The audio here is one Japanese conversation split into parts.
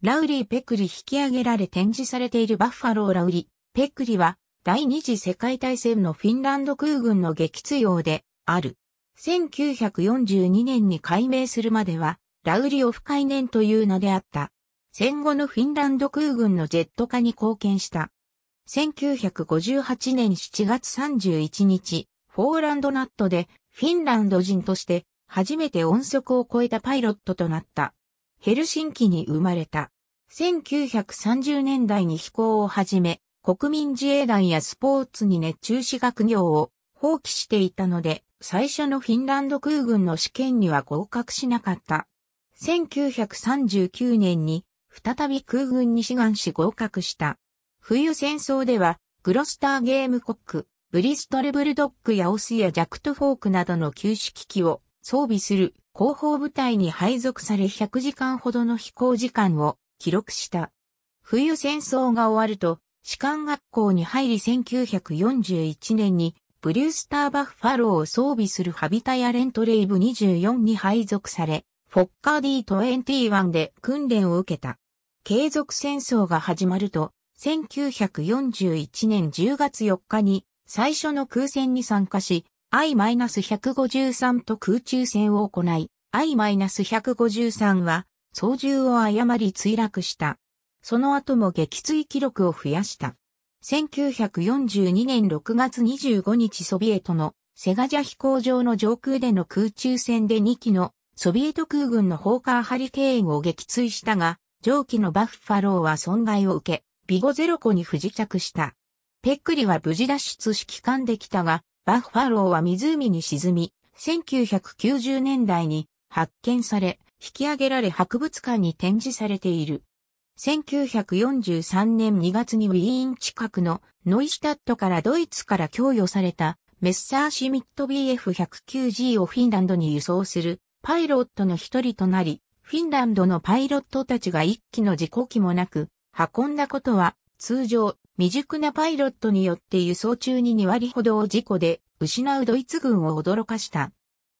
ラウリー・ペクリ引き上げられ展示されているバッファロー・ラウリー・ペクリは第二次世界大戦のフィンランド空軍の撃墜用である。1942年に改名するまではラウリオフ海年という名であった。戦後のフィンランド空軍のジェット化に貢献した。1958年7月31日、フォーランドナットでフィンランド人として初めて音速を超えたパイロットとなった。ヘルシンキに生まれた。1930年代に飛行を始め、国民自衛団やスポーツに熱中し学業を放棄していたので、最初のフィンランド空軍の試験には合格しなかった。1939年に再び空軍に志願し合格した。冬戦争では、グロスターゲームコック、ブリストルブルドッグやオスやジャクトフォークなどの旧式機を装備する広報部隊に配属され100時間ほどの飛行時間を記録した。冬戦争が終わると、士官学校に入り1941年にブリュースターバッファローを装備するハビタやレントレイブ24に配属され、フォッカー D21 で訓練を受けた。継続戦争が始まると、1941年10月4日に最初の空戦に参加し、I-153 と空中戦を行い、I-153 は操縦を誤り墜落した。その後も撃墜記録を増やした。1942年6月25日ソビエトのセガジャ飛行場の上空での空中戦で2機のソビエト空軍のホーカーハリケーンを撃墜したが、上機のバッファローは損害を受け、ビゴゼロコに不時着した。ペックリは無事脱出し帰還できたが、バッファローは湖に沈み、1990年代に発見され、引き上げられ博物館に展示されている。1943年2月にウィーン近くのノイシュタットからドイツから供与されたメッサーシミット BF109G をフィンランドに輸送するパイロットの一人となり、フィンランドのパイロットたちが一機の事故機もなく運んだことは通常未熟なパイロットによって輸送中に2割ほどを事故で失うドイツ軍を驚かした。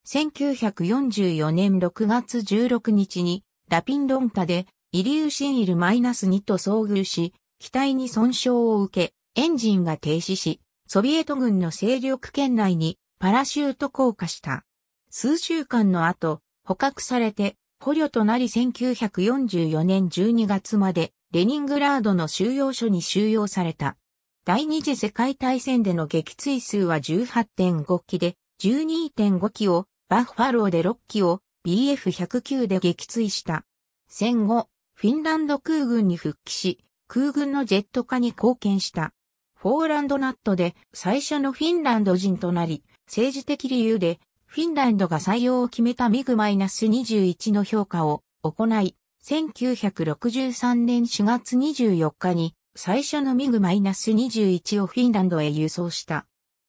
1944年6月16日にラピンロンタでイリューシンイル -2 と遭遇し、機体に損傷を受け、エンジンが停止し、ソビエト軍の勢力圏内にパラシュート降下した。数週間の後、捕獲されて捕虜となり1944年12月までレニングラードの収容所に収容された。第二次世界大戦での撃墜数は18.5機で、12.5機を、バッファローで6機を、BF109 で撃墜した。戦後、フィンランド空軍に復帰し、空軍のジェット化に貢献した。フォーランドナットで最初のフィンランド人となり、政治的理由でフィンランドが採用を決めたミグ21の評価を行い、1963年4月24日に最初のミグ -21 をフィンランドへ輸送した。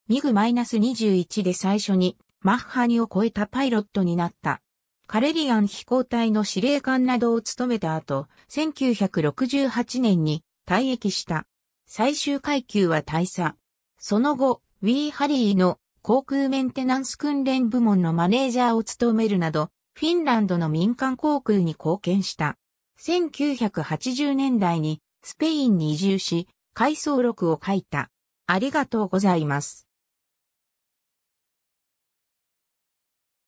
ミグ -21 で最初にマッハ2を超えたパイロットになった。カレリアン飛行隊の司令官などを務めた後、1968年に退役した。最終階級は大佐。その後、ウィーハリーの航空メンテナンス訓練部門のマネージャーを務めるなど、フィンランドの民間航空に貢献した。1980年代にスペインに移住し、回想録を書いた。ありがとうございます。